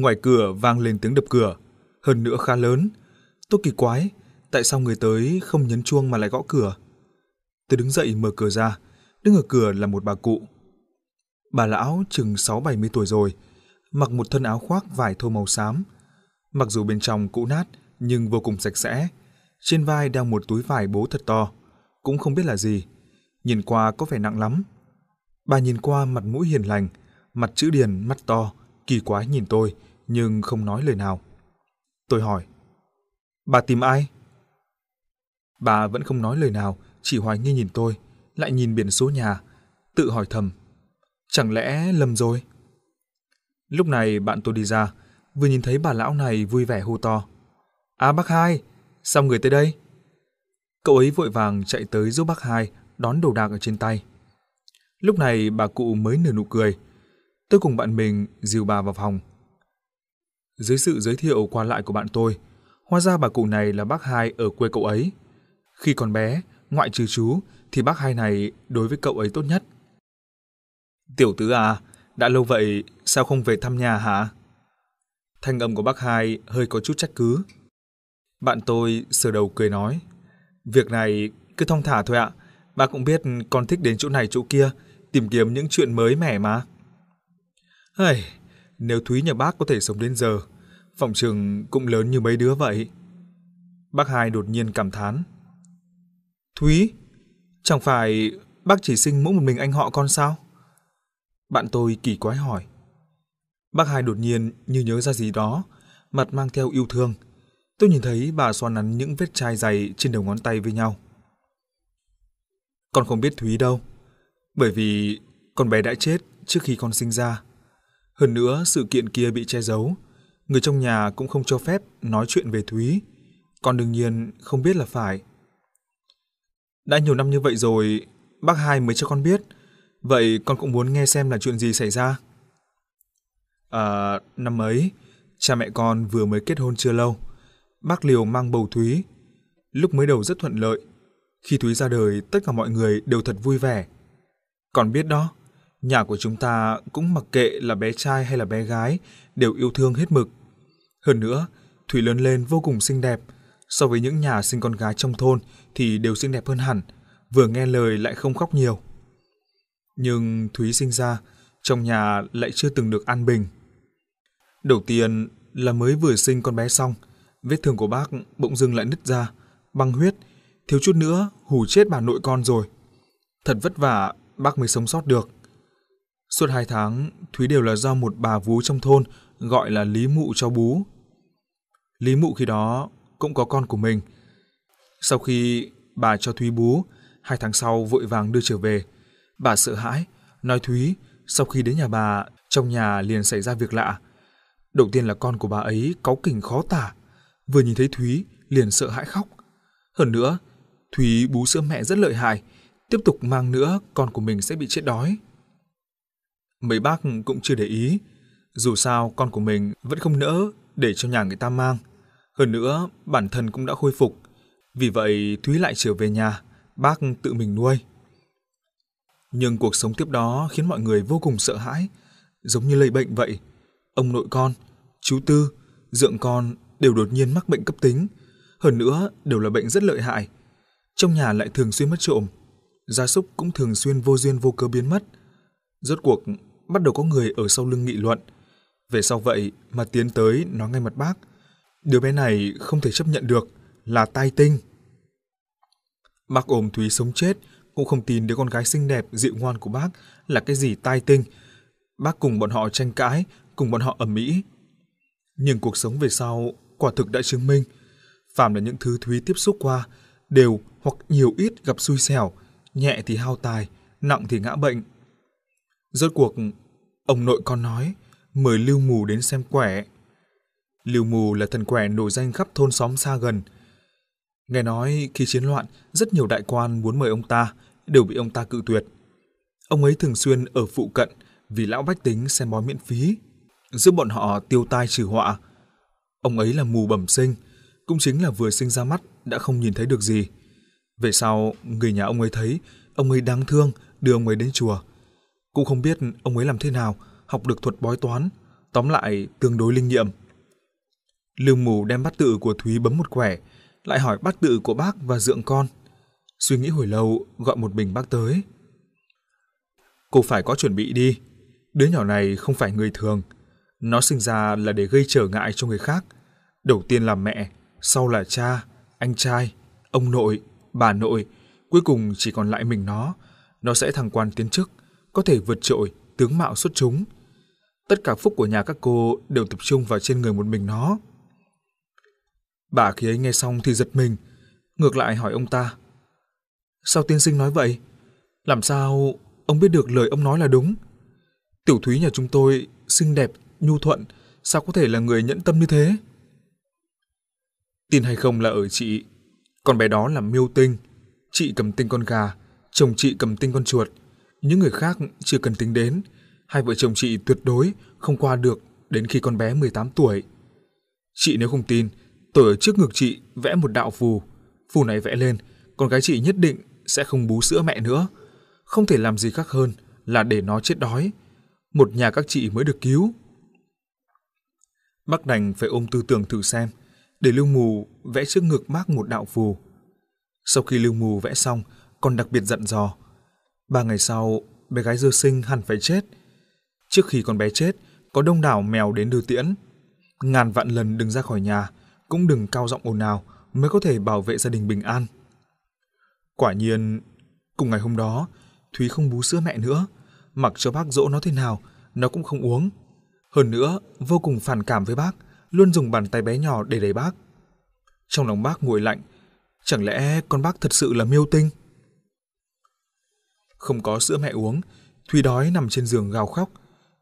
Ngoài cửa vang lên tiếng đập cửa, hơn nữa khá lớn. Tôi kỳ quái, tại sao người tới không nhấn chuông mà lại gõ cửa? Tôi đứng dậy mở cửa ra, đứng ở cửa là một bà cụ. Bà lão chừng 6-70 tuổi rồi, mặc một thân áo khoác vải thô màu xám. Mặc dù bên trong cũ nát nhưng vô cùng sạch sẽ, trên vai đeo một túi vải bố thật to, cũng không biết là gì, nhìn qua có vẻ nặng lắm. Bà nhìn qua mặt mũi hiền lành, mặt chữ điền, mắt to, kỳ quái nhìn tôi, nhưng không nói lời nào. Tôi hỏi, bà tìm ai? Bà vẫn không nói lời nào, chỉ hoài nghi nhìn tôi, lại nhìn biển số nhà, tự hỏi thầm, chẳng lẽ lầm rồi? Lúc này bạn tôi đi ra, vừa nhìn thấy bà lão này vui vẻ hô to. À bác hai, sao người tới đây? Cậu ấy vội vàng chạy tới giúp bác hai đón đồ đạc ở trên tay. Lúc này bà cụ mới nở nụ cười. Tôi cùng bạn mình dìu bà vào phòng, dưới sự giới thiệu qua lại của bạn tôi, hóa ra bà cụ này là bác hai ở quê cậu ấy. Khi còn bé, ngoại trừ chú, thì bác hai này đối với cậu ấy tốt nhất. Tiểu tứ à, đã lâu vậy, sao không về thăm nhà hả? Thanh âm của bác hai hơi có chút trách cứ. Bạn tôi sờ đầu cười nói, việc này cứ thong thả thôi ạ, à. bà cũng biết con thích đến chỗ này chỗ kia, tìm kiếm những chuyện mới mẻ mà. Hây, nếu Thúy nhà bác có thể sống đến giờ, phòng trường cũng lớn như mấy đứa vậy. Bác hai đột nhiên cảm thán. Thúy, chẳng phải bác chỉ sinh mỗi một mình anh họ con sao? Bạn tôi kỳ quái hỏi. Bác hai đột nhiên như nhớ ra gì đó, mặt mang theo yêu thương. Tôi nhìn thấy bà xoa nắn những vết chai dày trên đầu ngón tay với nhau. Con không biết Thúy đâu, bởi vì con bé đã chết trước khi con sinh ra. Hơn nữa, sự kiện kia bị che giấu. Người trong nhà cũng không cho phép nói chuyện về Thúy. Còn đương nhiên không biết là phải. Đã nhiều năm như vậy rồi, bác hai mới cho con biết. Vậy con cũng muốn nghe xem là chuyện gì xảy ra. À, năm ấy, cha mẹ con vừa mới kết hôn chưa lâu. Bác Liều mang bầu Thúy. Lúc mới đầu rất thuận lợi. Khi Thúy ra đời, tất cả mọi người đều thật vui vẻ. Còn biết đó, Nhà của chúng ta cũng mặc kệ là bé trai hay là bé gái đều yêu thương hết mực. Hơn nữa, Thủy lớn lên vô cùng xinh đẹp, so với những nhà sinh con gái trong thôn thì đều xinh đẹp hơn hẳn, vừa nghe lời lại không khóc nhiều. Nhưng Thúy sinh ra, trong nhà lại chưa từng được an bình. Đầu tiên là mới vừa sinh con bé xong, vết thương của bác bỗng dưng lại nứt ra, băng huyết, thiếu chút nữa hù chết bà nội con rồi. Thật vất vả bác mới sống sót được. Suốt hai tháng, Thúy đều là do một bà vú trong thôn gọi là Lý Mụ cho bú. Lý Mụ khi đó cũng có con của mình. Sau khi bà cho Thúy bú, hai tháng sau vội vàng đưa trở về. Bà sợ hãi, nói Thúy, sau khi đến nhà bà, trong nhà liền xảy ra việc lạ. Đầu tiên là con của bà ấy cáu kỉnh khó tả, vừa nhìn thấy Thúy liền sợ hãi khóc. Hơn nữa, Thúy bú sữa mẹ rất lợi hại, tiếp tục mang nữa con của mình sẽ bị chết đói mấy bác cũng chưa để ý. Dù sao con của mình vẫn không nỡ để cho nhà người ta mang. Hơn nữa, bản thân cũng đã khôi phục. Vì vậy, Thúy lại trở về nhà, bác tự mình nuôi. Nhưng cuộc sống tiếp đó khiến mọi người vô cùng sợ hãi, giống như lây bệnh vậy. Ông nội con, chú Tư, dượng con đều đột nhiên mắc bệnh cấp tính. Hơn nữa, đều là bệnh rất lợi hại. Trong nhà lại thường xuyên mất trộm. Gia súc cũng thường xuyên vô duyên vô cớ biến mất – Rốt cuộc, bắt đầu có người ở sau lưng nghị luận. Về sau vậy mà tiến tới nói ngay mặt bác. Đứa bé này không thể chấp nhận được, là tai tinh. Bác ôm Thúy sống chết, cũng không tin đứa con gái xinh đẹp, dịu ngoan của bác là cái gì tai tinh. Bác cùng bọn họ tranh cãi, cùng bọn họ ẩm mỹ. Nhưng cuộc sống về sau quả thực đã chứng minh, phạm là những thứ Thúy tiếp xúc qua, đều hoặc nhiều ít gặp xui xẻo, nhẹ thì hao tài, nặng thì ngã bệnh, Rốt cuộc, ông nội con nói, mời Lưu Mù đến xem quẻ. Lưu Mù là thần quẻ nổi danh khắp thôn xóm xa gần. Nghe nói khi chiến loạn, rất nhiều đại quan muốn mời ông ta, đều bị ông ta cự tuyệt. Ông ấy thường xuyên ở phụ cận vì lão bách tính xem bói miễn phí, giúp bọn họ tiêu tai trừ họa. Ông ấy là mù bẩm sinh, cũng chính là vừa sinh ra mắt đã không nhìn thấy được gì. Về sau, người nhà ông ấy thấy ông ấy đáng thương, đưa ông ấy đến chùa – cũng không biết ông ấy làm thế nào, học được thuật bói toán, tóm lại tương đối linh nghiệm. Lương mù đem bát tự của Thúy bấm một quẻ, lại hỏi bát tự của bác và dượng con. Suy nghĩ hồi lâu, gọi một bình bác tới. Cô phải có chuẩn bị đi. Đứa nhỏ này không phải người thường. Nó sinh ra là để gây trở ngại cho người khác. Đầu tiên là mẹ, sau là cha, anh trai, ông nội, bà nội. Cuối cùng chỉ còn lại mình nó. Nó sẽ thăng quan tiến chức, có thể vượt trội, tướng mạo xuất chúng. Tất cả phúc của nhà các cô đều tập trung vào trên người một mình nó. Bà khi ấy nghe xong thì giật mình, ngược lại hỏi ông ta. Sao tiên sinh nói vậy? Làm sao ông biết được lời ông nói là đúng? Tiểu thúy nhà chúng tôi xinh đẹp, nhu thuận, sao có thể là người nhẫn tâm như thế? Tin hay không là ở chị, con bé đó là miêu tinh, chị cầm tinh con gà, chồng chị cầm tinh con chuột, những người khác chưa cần tính đến. Hai vợ chồng chị tuyệt đối không qua được đến khi con bé 18 tuổi. Chị nếu không tin, tôi ở trước ngực chị vẽ một đạo phù. Phù này vẽ lên, con gái chị nhất định sẽ không bú sữa mẹ nữa. Không thể làm gì khác hơn là để nó chết đói. Một nhà các chị mới được cứu. Bác đành phải ôm tư tưởng thử xem, để Lưu Mù vẽ trước ngực bác một đạo phù. Sau khi Lưu Mù vẽ xong, còn đặc biệt dặn dò, Ba ngày sau, bé gái dơ sinh hẳn phải chết. Trước khi con bé chết, có đông đảo mèo đến đưa tiễn. Ngàn vạn lần đừng ra khỏi nhà, cũng đừng cao giọng ồn ào mới có thể bảo vệ gia đình bình an. Quả nhiên, cùng ngày hôm đó, Thúy không bú sữa mẹ nữa, mặc cho bác dỗ nó thế nào, nó cũng không uống. Hơn nữa, vô cùng phản cảm với bác, luôn dùng bàn tay bé nhỏ để đẩy bác. Trong lòng bác nguội lạnh, chẳng lẽ con bác thật sự là miêu tinh? không có sữa mẹ uống, Thúy đói nằm trên giường gào khóc,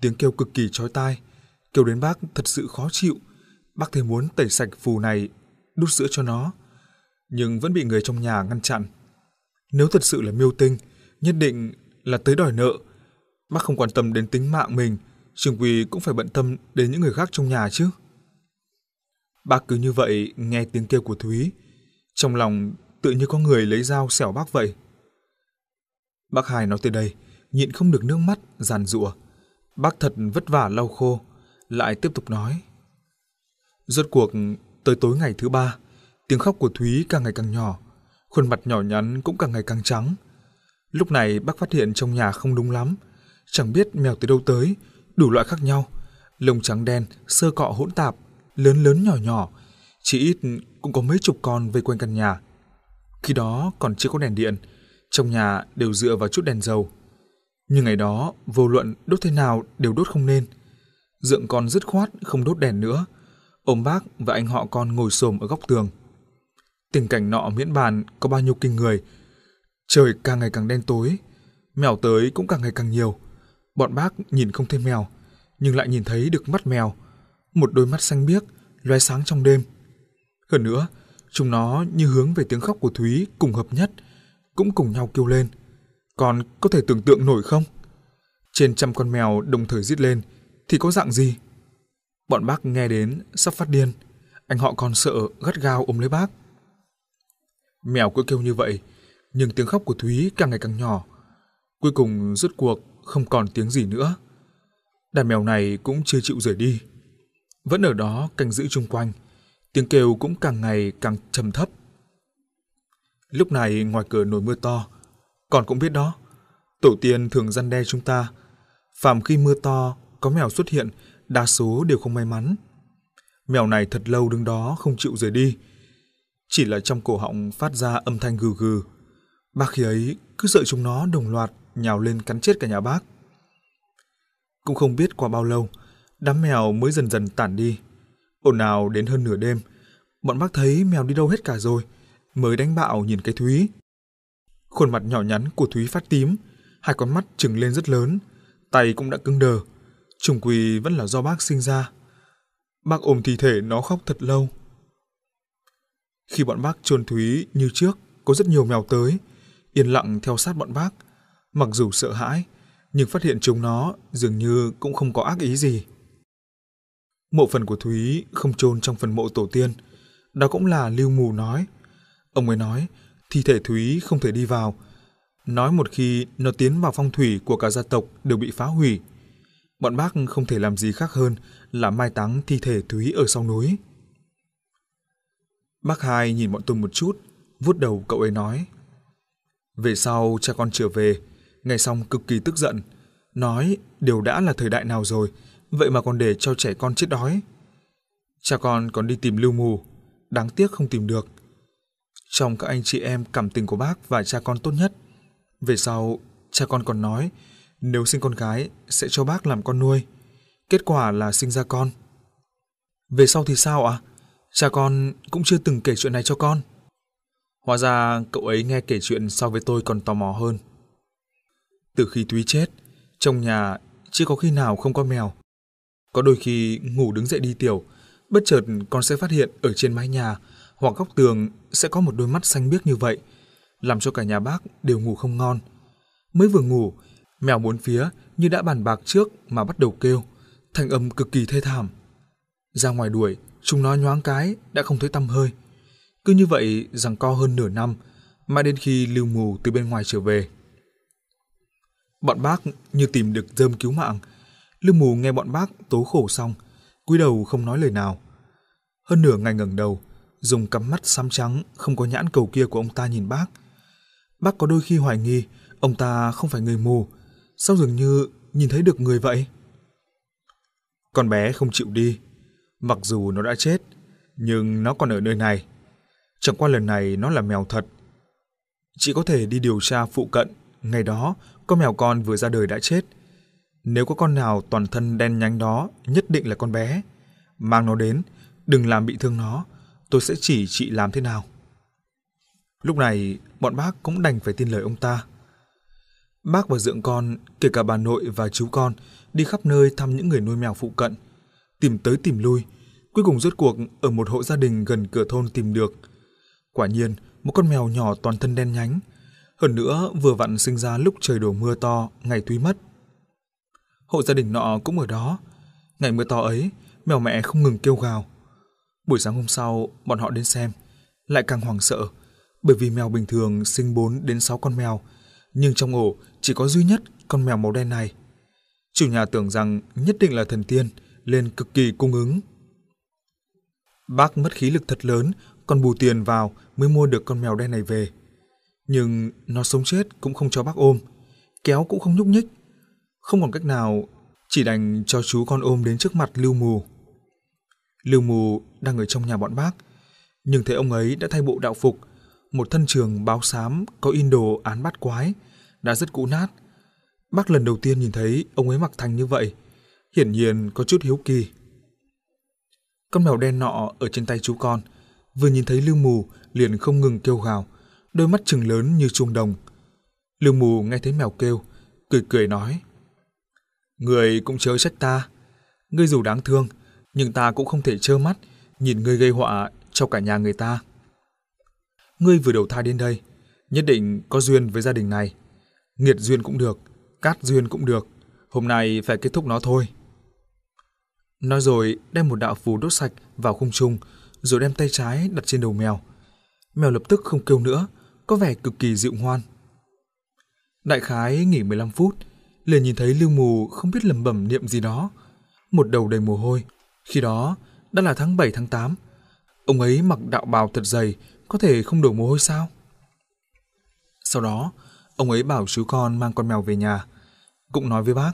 tiếng kêu cực kỳ chói tai, kêu đến bác thật sự khó chịu. Bác thấy muốn tẩy sạch phù này, đút sữa cho nó, nhưng vẫn bị người trong nhà ngăn chặn. Nếu thật sự là miêu tinh, nhất định là tới đòi nợ. Bác không quan tâm đến tính mạng mình, trường quỳ cũng phải bận tâm đến những người khác trong nhà chứ. Bác cứ như vậy nghe tiếng kêu của Thúy, trong lòng tự như có người lấy dao xẻo bác vậy. Bác Hải nói tới đây, nhịn không được nước mắt, giàn rụa. Bác thật vất vả lau khô, lại tiếp tục nói. Rốt cuộc, tới tối ngày thứ ba, tiếng khóc của Thúy càng ngày càng nhỏ, khuôn mặt nhỏ nhắn cũng càng ngày càng trắng. Lúc này bác phát hiện trong nhà không đúng lắm, chẳng biết mèo từ đâu tới, đủ loại khác nhau, lông trắng đen, sơ cọ hỗn tạp, lớn lớn nhỏ nhỏ, chỉ ít cũng có mấy chục con vây quanh căn nhà. Khi đó còn chưa có đèn điện, trong nhà đều dựa vào chút đèn dầu. Nhưng ngày đó, vô luận đốt thế nào đều đốt không nên. Dượng con dứt khoát không đốt đèn nữa. Ông bác và anh họ con ngồi xổm ở góc tường. Tình cảnh nọ miễn bàn có bao nhiêu kinh người. Trời càng ngày càng đen tối, mèo tới cũng càng ngày càng nhiều. Bọn bác nhìn không thấy mèo, nhưng lại nhìn thấy được mắt mèo, một đôi mắt xanh biếc lóe sáng trong đêm. Hơn nữa, chúng nó như hướng về tiếng khóc của Thúy cùng hợp nhất – cũng cùng nhau kêu lên. Còn có thể tưởng tượng nổi không? Trên trăm con mèo đồng thời giết lên thì có dạng gì? Bọn bác nghe đến sắp phát điên. Anh họ còn sợ gắt gao ôm lấy bác. Mèo cứ kêu như vậy, nhưng tiếng khóc của Thúy càng ngày càng nhỏ. Cuối cùng rốt cuộc không còn tiếng gì nữa. Đàn mèo này cũng chưa chịu rời đi. Vẫn ở đó canh giữ chung quanh, tiếng kêu cũng càng ngày càng trầm thấp Lúc này ngoài cửa nổi mưa to, con cũng biết đó. Tổ tiên thường răn đe chúng ta, phạm khi mưa to có mèo xuất hiện, đa số đều không may mắn. Mèo này thật lâu đứng đó không chịu rời đi, chỉ là trong cổ họng phát ra âm thanh gừ gừ. Bác khi ấy cứ sợ chúng nó đồng loạt nhào lên cắn chết cả nhà bác. Cũng không biết qua bao lâu, đám mèo mới dần dần tản đi. Ồn ào đến hơn nửa đêm, bọn bác thấy mèo đi đâu hết cả rồi – mới đánh bạo nhìn cái Thúy. Khuôn mặt nhỏ nhắn của Thúy phát tím, hai con mắt trừng lên rất lớn, tay cũng đã cứng đờ. Trùng quỳ vẫn là do bác sinh ra. Bác ôm thi thể nó khóc thật lâu. Khi bọn bác chôn Thúy như trước, có rất nhiều mèo tới, yên lặng theo sát bọn bác. Mặc dù sợ hãi, nhưng phát hiện chúng nó dường như cũng không có ác ý gì. Mộ phần của Thúy không chôn trong phần mộ tổ tiên, đó cũng là Lưu Mù nói. Ông ấy nói, thi thể Thúy không thể đi vào. Nói một khi nó tiến vào phong thủy của cả gia tộc đều bị phá hủy. Bọn bác không thể làm gì khác hơn là mai táng thi thể Thúy ở sau núi. Bác hai nhìn bọn tôi một chút, vuốt đầu cậu ấy nói. Về sau cha con trở về, ngay xong cực kỳ tức giận. Nói đều đã là thời đại nào rồi, vậy mà còn để cho trẻ con chết đói. Cha con còn đi tìm lưu mù, đáng tiếc không tìm được. Trong các anh chị em cảm tình của bác và cha con tốt nhất. Về sau, cha con còn nói, nếu sinh con gái sẽ cho bác làm con nuôi. Kết quả là sinh ra con. Về sau thì sao ạ? À? Cha con cũng chưa từng kể chuyện này cho con. Hóa ra cậu ấy nghe kể chuyện so với tôi còn tò mò hơn. Từ khi Túy chết, trong nhà chưa có khi nào không có mèo. Có đôi khi ngủ đứng dậy đi tiểu, bất chợt con sẽ phát hiện ở trên mái nhà hoặc góc tường sẽ có một đôi mắt xanh biếc như vậy, làm cho cả nhà bác đều ngủ không ngon. Mới vừa ngủ, mèo bốn phía như đã bàn bạc trước mà bắt đầu kêu, thành âm cực kỳ thê thảm. Ra ngoài đuổi, chúng nó nhoáng cái đã không thấy tăm hơi. Cứ như vậy rằng co hơn nửa năm, mà đến khi lưu mù từ bên ngoài trở về. Bọn bác như tìm được dơm cứu mạng. Lưu mù nghe bọn bác tố khổ xong, cúi đầu không nói lời nào. Hơn nửa ngày ngẩng đầu, dùng cặp mắt xám trắng không có nhãn cầu kia của ông ta nhìn bác. Bác có đôi khi hoài nghi ông ta không phải người mù, sao dường như nhìn thấy được người vậy? Con bé không chịu đi, mặc dù nó đã chết, nhưng nó còn ở nơi này. Chẳng qua lần này nó là mèo thật. Chị có thể đi điều tra phụ cận, ngày đó có mèo con vừa ra đời đã chết. Nếu có con nào toàn thân đen nhánh đó, nhất định là con bé. Mang nó đến, đừng làm bị thương nó, tôi sẽ chỉ chị làm thế nào. Lúc này, bọn bác cũng đành phải tin lời ông ta. Bác và dưỡng con, kể cả bà nội và chú con, đi khắp nơi thăm những người nuôi mèo phụ cận, tìm tới tìm lui, cuối cùng rốt cuộc ở một hộ gia đình gần cửa thôn tìm được. Quả nhiên, một con mèo nhỏ toàn thân đen nhánh, hơn nữa vừa vặn sinh ra lúc trời đổ mưa to, ngày tuy mất. Hộ gia đình nọ cũng ở đó, ngày mưa to ấy, mèo mẹ không ngừng kêu gào, Buổi sáng hôm sau, bọn họ đến xem, lại càng hoảng sợ, bởi vì mèo bình thường sinh 4 đến 6 con mèo, nhưng trong ổ chỉ có duy nhất con mèo màu đen này. Chủ nhà tưởng rằng nhất định là thần tiên, lên cực kỳ cung ứng. Bác mất khí lực thật lớn, còn bù tiền vào mới mua được con mèo đen này về. Nhưng nó sống chết cũng không cho bác ôm, kéo cũng không nhúc nhích. Không còn cách nào, chỉ đành cho chú con ôm đến trước mặt lưu mù. Lưu Mù đang ở trong nhà bọn bác, nhưng thấy ông ấy đã thay bộ đạo phục, một thân trường báo xám có in đồ án bát quái, đã rất cũ nát. Bác lần đầu tiên nhìn thấy ông ấy mặc thành như vậy, hiển nhiên có chút hiếu kỳ. Con mèo đen nọ ở trên tay chú con, vừa nhìn thấy Lưu Mù liền không ngừng kêu gào, đôi mắt trừng lớn như chuông đồng. Lưu Mù nghe thấy mèo kêu, cười cười nói: "Người cũng chớ trách ta, ngươi dù đáng thương, nhưng ta cũng không thể trơ mắt nhìn ngươi gây họa cho cả nhà người ta. Ngươi vừa đầu thai đến đây, nhất định có duyên với gia đình này. Nghiệt duyên cũng được, cát duyên cũng được, hôm nay phải kết thúc nó thôi. Nói rồi đem một đạo phù đốt sạch vào khung trung, rồi đem tay trái đặt trên đầu mèo. Mèo lập tức không kêu nữa, có vẻ cực kỳ dịu ngoan. Đại khái nghỉ 15 phút, liền nhìn thấy Lưu Mù không biết lầm bẩm niệm gì đó. Một đầu đầy mồ hôi, khi đó, đã là tháng 7 tháng 8, ông ấy mặc đạo bào thật dày, có thể không đổ mồ hôi sao? Sau đó, ông ấy bảo chú con mang con mèo về nhà, cũng nói với bác.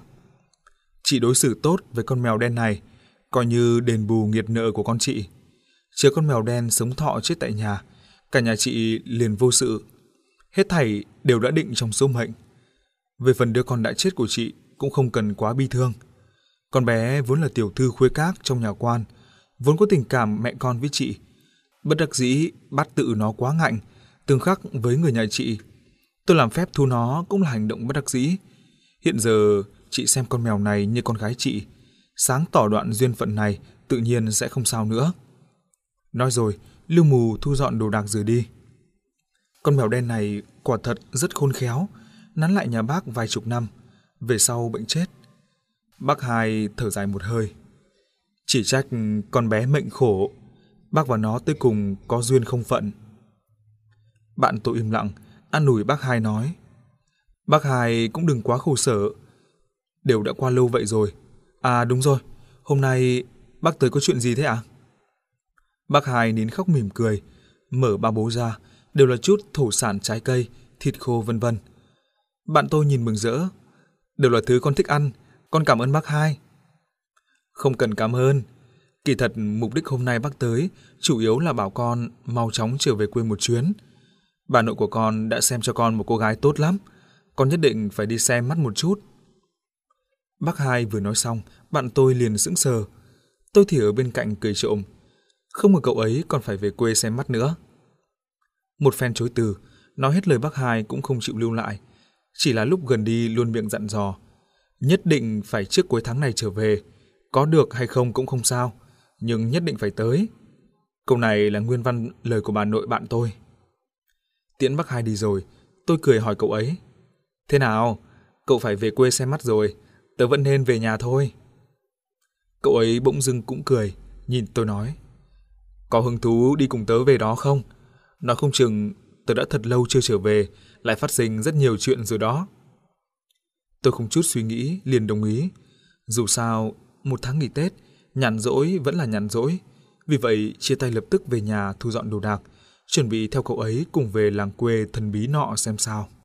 Chị đối xử tốt với con mèo đen này, coi như đền bù nghiệt nợ của con chị. Chứ con mèo đen sống thọ chết tại nhà, cả nhà chị liền vô sự. Hết thảy đều đã định trong số mệnh. Về phần đứa con đã chết của chị cũng không cần quá bi thương – con bé vốn là tiểu thư khuê các trong nhà quan, vốn có tình cảm mẹ con với chị. Bất đắc dĩ, bắt tự nó quá ngạnh, tương khắc với người nhà chị. Tôi làm phép thu nó cũng là hành động bất đắc dĩ. Hiện giờ, chị xem con mèo này như con gái chị. Sáng tỏ đoạn duyên phận này, tự nhiên sẽ không sao nữa. Nói rồi, Lưu Mù thu dọn đồ đạc rồi đi. Con mèo đen này quả thật rất khôn khéo, nắn lại nhà bác vài chục năm, về sau bệnh chết Bác hai thở dài một hơi. Chỉ trách con bé mệnh khổ, bác và nó tới cùng có duyên không phận. Bạn tôi im lặng, an ủi bác hai nói. Bác hai cũng đừng quá khổ sở, đều đã qua lâu vậy rồi. À đúng rồi, hôm nay bác tới có chuyện gì thế ạ? À? Bác hai nín khóc mỉm cười, mở ba bố ra, đều là chút thổ sản trái cây, thịt khô vân vân. Bạn tôi nhìn mừng rỡ, đều là thứ con thích ăn, con cảm ơn bác hai. Không cần cảm ơn. Kỳ thật mục đích hôm nay bác tới chủ yếu là bảo con mau chóng trở về quê một chuyến. Bà nội của con đã xem cho con một cô gái tốt lắm. Con nhất định phải đi xem mắt một chút. Bác hai vừa nói xong, bạn tôi liền sững sờ. Tôi thì ở bên cạnh cười trộm. Không ngờ cậu ấy còn phải về quê xem mắt nữa. Một phen chối từ, nói hết lời bác hai cũng không chịu lưu lại. Chỉ là lúc gần đi luôn miệng dặn dò. Nhất định phải trước cuối tháng này trở về, có được hay không cũng không sao, nhưng nhất định phải tới. Câu này là nguyên văn lời của bà nội bạn tôi. Tiễn Bắc Hai đi rồi, tôi cười hỏi cậu ấy. Thế nào, cậu phải về quê xem mắt rồi, tớ vẫn nên về nhà thôi. Cậu ấy bỗng dưng cũng cười, nhìn tôi nói. Có hứng thú đi cùng tớ về đó không? Nói không chừng tớ đã thật lâu chưa trở về, lại phát sinh rất nhiều chuyện rồi đó. Tôi không chút suy nghĩ, liền đồng ý. Dù sao, một tháng nghỉ Tết, nhàn rỗi vẫn là nhàn rỗi. Vì vậy, chia tay lập tức về nhà thu dọn đồ đạc, chuẩn bị theo cậu ấy cùng về làng quê thần bí nọ xem sao.